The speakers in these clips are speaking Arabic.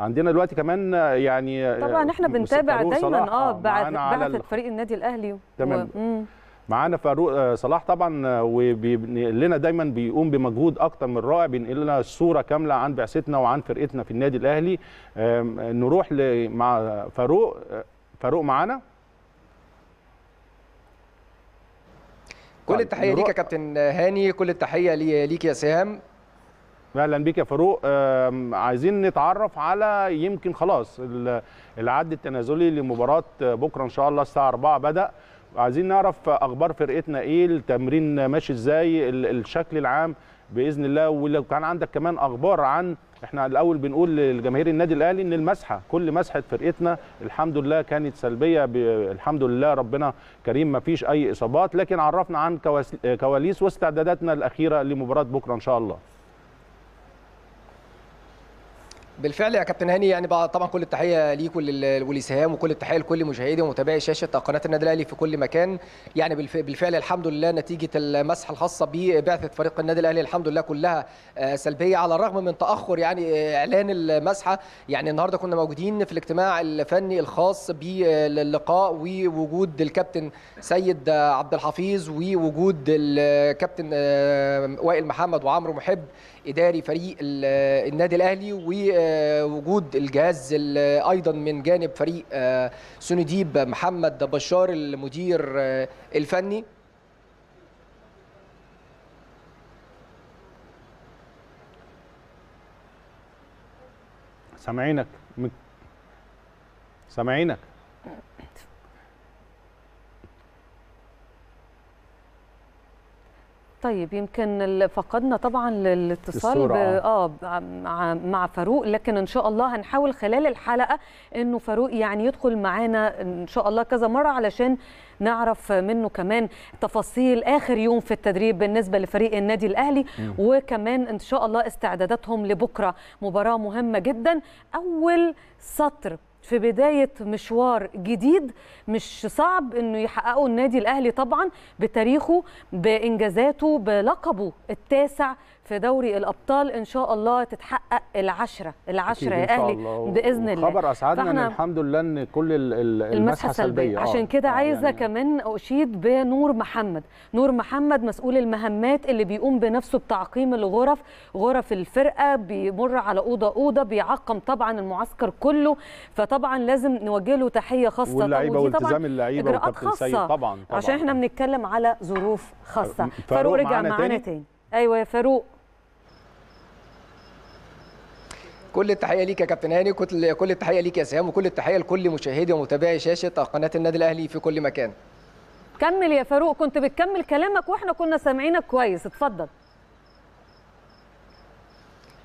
عندنا دلوقتي كمان يعني طبعا احنا بنتابع دايما اه بعد بعثه فريق النادي الاهلي تمام و... معانا فاروق آه، صلاح طبعا آه، وبينقل لنا دايما بيقوم بمجهود اكتر من رائع بينقل لنا الصوره كامله عن بعثتنا وعن فرقتنا في النادي الاهلي نروح مع فاروق آه، فاروق معانا كل طيب، التحيه ليك يا كابتن هاني كل التحيه ليك يا سهام اهلا بيك يا فاروق عايزين نتعرف على يمكن خلاص العد التنازلي لمباراه آه، بكره ان شاء الله الساعه 4 بدا عايزين نعرف اخبار فرقتنا ايه التمرين ماشي ازاي الشكل العام باذن الله ولو كان عندك كمان اخبار عن احنا الاول بنقول لجماهير النادي الاهلي ان المسحه كل مسحه فرقتنا الحمد لله كانت سلبيه الحمد لله ربنا كريم ما فيش اي اصابات لكن عرفنا عن كواليس واستعداداتنا الاخيره لمباراه بكره ان شاء الله بالفعل يا كابتن هاني يعني طبعا كل التحيه ليك ولسهام وكل التحيه لكل مشاهدي ومتابعي شاشه قناه النادي الاهلي في كل مكان يعني بالفعل الحمد لله نتيجه المسح الخاصه ببعثه فريق النادي الاهلي الحمد لله كلها آه، سلبيه على الرغم من تاخر يعني آه، اعلان المسحه يعني النهارده كنا موجودين في الاجتماع الفني الخاص باللقاء ووجود الكابتن سيد عبد الحفيظ ووجود الكابتن آه، وائل محمد وعمرو محب اداري فريق النادي الاهلي و وجود الجهاز ايضا من جانب فريق آه، سنديب محمد بشار المدير آه، الفني سامعينك سامعينك طيب يمكن فقدنا طبعا الاتصال اه, آه، مع فاروق لكن ان شاء الله هنحاول خلال الحلقه انه فاروق يعني يدخل معانا ان شاء الله كذا مره علشان نعرف منه كمان تفاصيل اخر يوم في التدريب بالنسبه لفريق النادي الاهلي م. وكمان ان شاء الله استعداداتهم لبكره مباراه مهمه جدا اول سطر في بداية مشوار جديد مش صعب انه يحققه النادي الاهلي طبعا بتاريخه بانجازاته بلقبه التاسع في دوري الابطال ان شاء الله تتحقق العشره العشره يا اهلي باذن الله خبر اسعدنا ان الحمد لله ان كل المسحه سلبيه, سلبية. آه، عشان كده آه عايزه يعني... كمان اشيد بنور محمد نور محمد مسؤول المهمات اللي بيقوم بنفسه بتعقيم الغرف غرف الفرقه بيمر على اوضه اوضه بيعقم طبعا المعسكر كله فطبعا لازم نوجه له تحيه خاصه واللعيبه والتزام اللعيبه وكابتن سيد طبعا, طبعا عشان احنا بنتكلم على ظروف خاصه فاروق رجع معانا تاني ايوه يا فاروق كل التحيه ليك يا كابتن هاني كل التحيه ليك يا سهام وكل التحيه لكل مشاهدي ومتابعي شاشه قناه النادي الاهلي في كل مكان كمل يا فاروق كنت بتكمل كلامك واحنا كنا سامعينك كويس اتفضل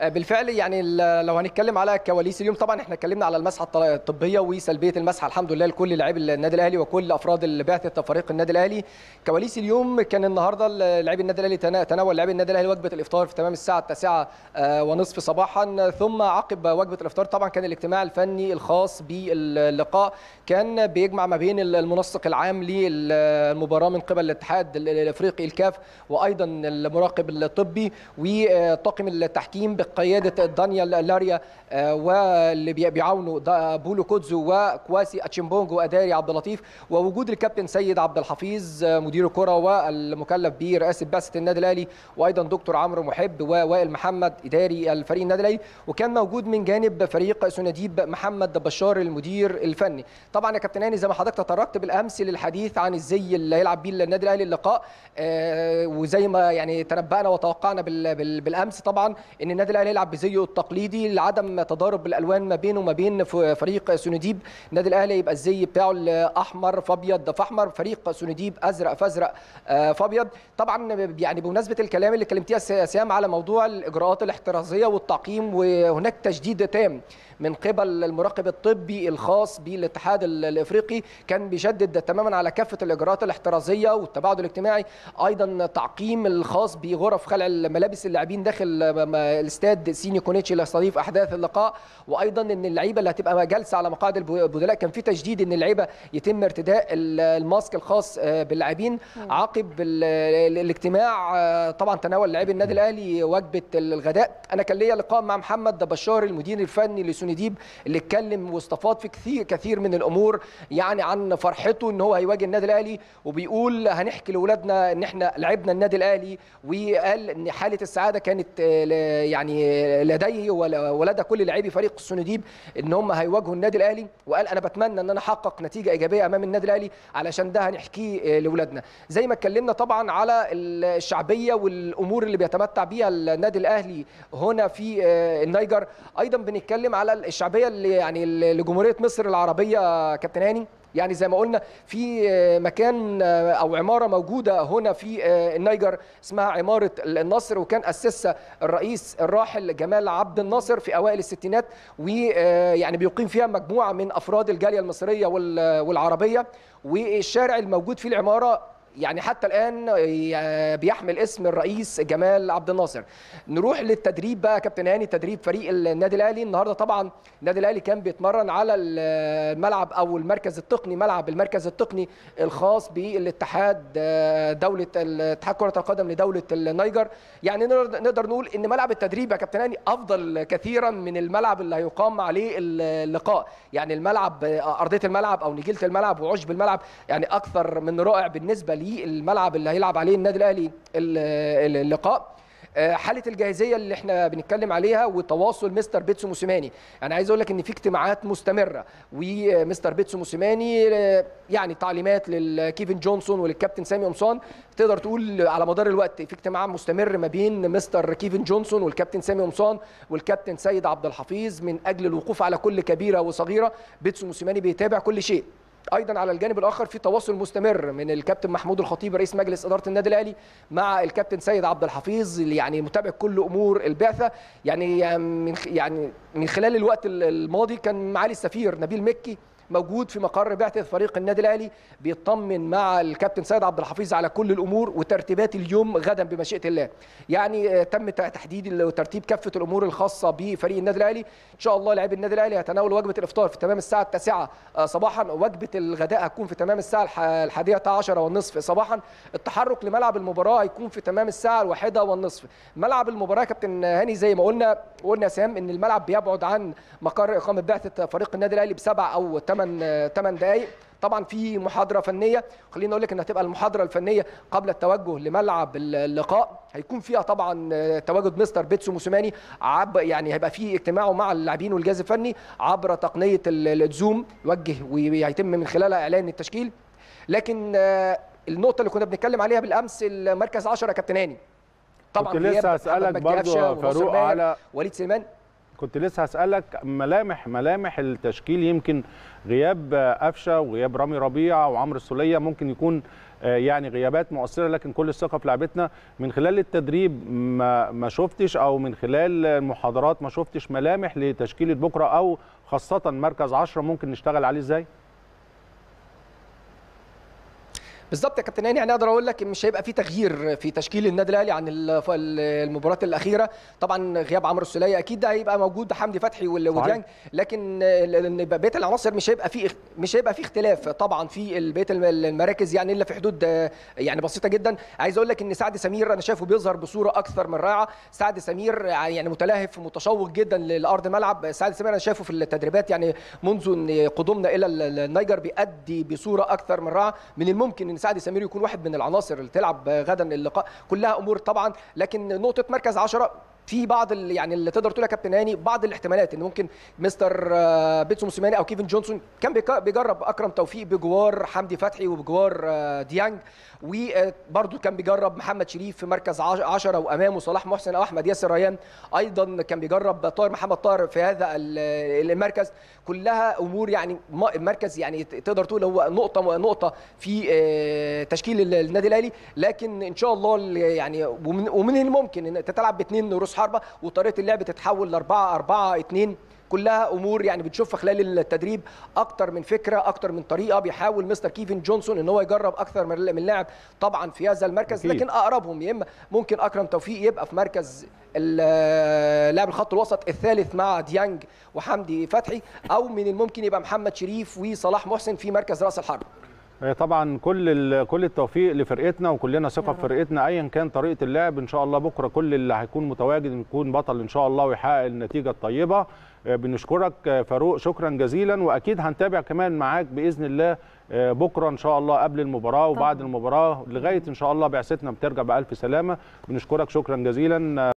آه، بالفعل يعني لو هنتكلم على كواليس اليوم طبعا احنا اتكلمنا على المسحه الطبيه وسلبيه المسحه الحمد لله لكل لاعبي النادي الاهلي وكل افراد بعثه فريق النادي الاهلي كواليس اليوم كان النهارده لاعب النادي الاهلي تناول لاعب النادي الاهلي وجبه الافطار في تمام الساعه 9 آه، ونصف صباحا ثم عقب وجبه الافطار طبعا كان الاجتماع الفني الخاص باللقاء كان بيجمع ما بين المنسق العام للمباراه من قبل الاتحاد الافريقي الكاف وايضا المراقب الطبي وطاقم التحكيم قياده دانيال لاريا آه، واللي بيعاونوا بولو كودزو وكواسي اتشيمبونجو اداري عبد اللطيف ووجود الكابتن سيد عبد الحفيظ آه، مدير الكره والمكلف برئاسه بعثه النادي الاهلي وايضا دكتور عمرو محب ووائل محمد اداري الفريق النادي الاهلي وكان موجود من جانب فريق سناديب محمد بشار المدير الفني طبعا يا كابتن هاني زي ما حضرتك تطرقت بالامس للحديث عن الزي اللي هيلعب بيه النادي الاهلي اللقاء آه، وزي ما يعني تنبأنا وتوقعنا بالامس طبعا ان النادي الاهلي هيلعب بزيه التقليدي لعدم تضارب الالوان ما بينه وما بين فريق سنديب النادي الاهلي يبقى الزي بتاعه الاحمر فابيض فاحمر فريق سنديب ازرق فازرق آه، فابيض طبعا يعني بمناسبه الكلام اللي كلمتيه سام على موضوع الاجراءات الاحترازيه والتعقيم وهناك تشديد تام من قبل المراقب الطبي الخاص بالاتحاد الافريقي كان بيشدد تماما على كافه الاجراءات الاحترازيه والتباعد الاجتماعي ايضا تعقيم الخاص بغرف خلع الملابس اللاعبين داخل الاستاد يكاد سيني كونيتشي اللي يستضيف احداث اللقاء وايضا ان اللعيبه اللي هتبقى جالسه على مقاعد البدلاء كان في تجديد ان اللعيبه يتم ارتداء الماسك الخاص آه، باللاعبين عقب الاجتماع آه، طبعا تناول لاعبي النادي الاهلي وجبه الغداء انا كان ليا لقاء مع محمد بشار المدير الفني لسونيديب اللي اتكلم واستفاض في كثير كثير من الامور يعني عن فرحته ان هو هيواجه النادي الاهلي وبيقول هنحكي لاولادنا ان احنا لعبنا النادي الاهلي وقال ان حاله السعاده كانت آه، يعني لديه ولدى كل لاعبي فريق السنديب ان هم هيواجهوا النادي الاهلي وقال انا بتمنى ان انا احقق نتيجه ايجابيه امام النادي الاهلي علشان ده هنحكيه آه، لاولادنا زي ما اتكلمنا طبعا على الشعبيه والامور اللي بيتمتع بيها النادي الاهلي هنا في آه، النيجر ايضا بنتكلم على الشعبيه اللي يعني لجمهوريه مصر العربيه كابتن هاني يعني زي ما قلنا في آه، مكان آه، او عماره موجوده هنا في آه، النيجر اسمها عماره النصر وكان اسسها الرئيس الراحل جمال عبد الناصر في اوائل الستينات ويعني بيقيم فيها مجموعه من افراد الجاليه المصريه والعربيه والشارع الموجود في العماره يعني حتى الان بيحمل اسم الرئيس جمال عبد الناصر نروح للتدريب بقى كابتن هاني تدريب فريق النادي الاهلي النهارده طبعا النادي الاهلي كان بيتمرن على الملعب او المركز التقني ملعب المركز التقني الخاص بالاتحاد دوله الاتحاد كره القدم لدوله النيجر يعني نقدر نقول ان ملعب التدريب يا كابتن هاني افضل كثيرا من الملعب اللي هيقام عليه اللقاء يعني الملعب ارضيه الملعب او نجيله الملعب وعشب الملعب يعني اكثر من رائع بالنسبه لي تهيئ الملعب اللي هيلعب عليه النادي الاهلي اللقاء آه، حاله الجاهزيه اللي احنا بنتكلم عليها وتواصل مستر بيتسو موسيماني انا يعني عايز اقول لك ان في اجتماعات مستمره ومستر بيتسو موسيماني آه، يعني تعليمات لكيفن جونسون وللكابتن سامي قمصان تقدر تقول على مدار الوقت في اجتماع مستمر ما بين مستر كيفن جونسون والكابتن سامي قمصان والكابتن سيد عبد الحفيظ من اجل الوقوف على كل كبيره وصغيره بيتسو موسيماني بيتابع كل شيء ايضا على الجانب الاخر في تواصل مستمر من الكابتن محمود الخطيب رئيس مجلس اداره النادي الاهلي مع الكابتن سيد عبد الحفيظ يعني متابع كل امور البعثه يعني من يعني من خلال الوقت الماضي كان معالي السفير نبيل مكي موجود في مقر بعثه فريق النادي الاهلي بيطمن مع الكابتن سيد عبد الحفيظ على كل الامور وترتيبات اليوم غدا بمشيئه الله يعني آه، تم تحديد وترتيب كافه الامور الخاصه بفريق النادي الاهلي ان شاء الله لاعبي النادي الاهلي هيتناولوا وجبه الافطار في تمام الساعه 9 آه، صباحا وجبه الغداء هتكون في تمام الساعه 11 والنصف صباحا التحرك لملعب المباراة هيكون في تمام الساعة الواحدة والنصف ملعب المباراة كابتن هاني زي ما قلنا قلنا سام ان الملعب بيبعد عن مقر إقامة بعثة فريق النادي الأهلي بسبع أو ثمان 8 8 دقائق طبعا في محاضره فنيه خليني اقول لك ان هتبقى المحاضره الفنيه قبل التوجه لملعب اللقاء هيكون فيها طبعا تواجد مستر بيتسو موسوماني عب يعني هيبقى في اجتماعه مع اللاعبين والجهاز الفني عبر تقنيه الزوم يوجه وهيتم من خلالها اعلان التشكيل لكن آه، النقطه اللي كنا بنتكلم عليها بالامس المركز 10 كابتن هاني طبعا كنت لسه هسالك برضه فاروق على وليد سليمان كنت لسه هسألك ملامح ملامح التشكيل يمكن غياب قفشه وغياب رامي ربيع وعمرو السوليه ممكن يكون آه، يعني غيابات مؤثره لكن كل الثقه في لعبتنا من خلال التدريب ما ما شفتش او من خلال المحاضرات ما شفتش ملامح لتشكيله بكره او خاصه مركز 10 ممكن نشتغل عليه ازاي؟ بالظبط يا كابتن هاني يعني اقدر اقول لك مش هيبقى في تغيير في تشكيل النادي الاهلي عن المباراه الاخيره طبعا غياب عمرو السوليه اكيد ده هيبقى موجود حمدي فتحي وديانج لكن بقيه العناصر مش هيبقى في مش هيبقى في اختلاف طبعا في بقيه المراكز يعني الا في حدود يعني بسيطه جدا عايز اقول لك ان سعد سمير انا شايفه بيظهر بصوره اكثر من رائعه سعد سمير يعني متلهف ومتشوق جدا لارض الملعب سعد سمير انا شايفه في التدريبات يعني منذ قدومنا الى النيجر بيأدي بصوره اكثر من رائعه من الممكن سعد سمير يكون واحد من العناصر اللي تلعب غدا اللقاء كلها امور طبعا لكن نقطه مركز 10 في بعض ال... يعني اللي تقدر تقول يا كابتن هاني بعض الاحتمالات ان ممكن مستر آه، بيتسو موسيماني او كيفن جونسون كان بيجرب اكرم توفيق بجوار حمدي فتحي وبجوار آه، ديانج وبرده آه، كان بيجرب محمد شريف في مركز 10 وامامه صلاح محسن او احمد ياسر ريان ايضا كان بيجرب طاهر محمد طاهر في هذا المركز كلها امور يعني مركز يعني تقدر تقول هو نقطه نقطه في تشكيل النادي الاهلي لكن ان شاء الله يعني ومن الممكن ان تتلعب باثنين رؤوس حربه وطريقه اللعب تتحول ل 4 4 2 كلها امور يعني بتشوفها خلال التدريب اكتر من فكره اكتر من طريقه بيحاول مستر كيفن جونسون ان هو يجرب اكثر من لاعب طبعا في هذا المركز لكن اقربهم يا اما ممكن اكرم توفيق يبقى في مركز لاعب الخط الوسط الثالث مع ديانج وحمدي فتحي او من الممكن يبقى محمد شريف وصلاح محسن في مركز راس الحرب طبعا كل كل التوفيق لفرقتنا وكلنا ثقه في نعم. فرقتنا ايا كان طريقه اللعب ان شاء الله بكره كل اللي هيكون متواجد يكون بطل ان شاء الله ويحقق النتيجه الطيبه آه، بنشكرك آه، فاروق شكرا جزيلا واكيد هنتابع كمان معاك باذن الله آه، بكره ان شاء الله قبل المباراه وبعد المباراه لغايه ان شاء الله بعثتنا بترجع بالف سلامه بنشكرك شكرا جزيلا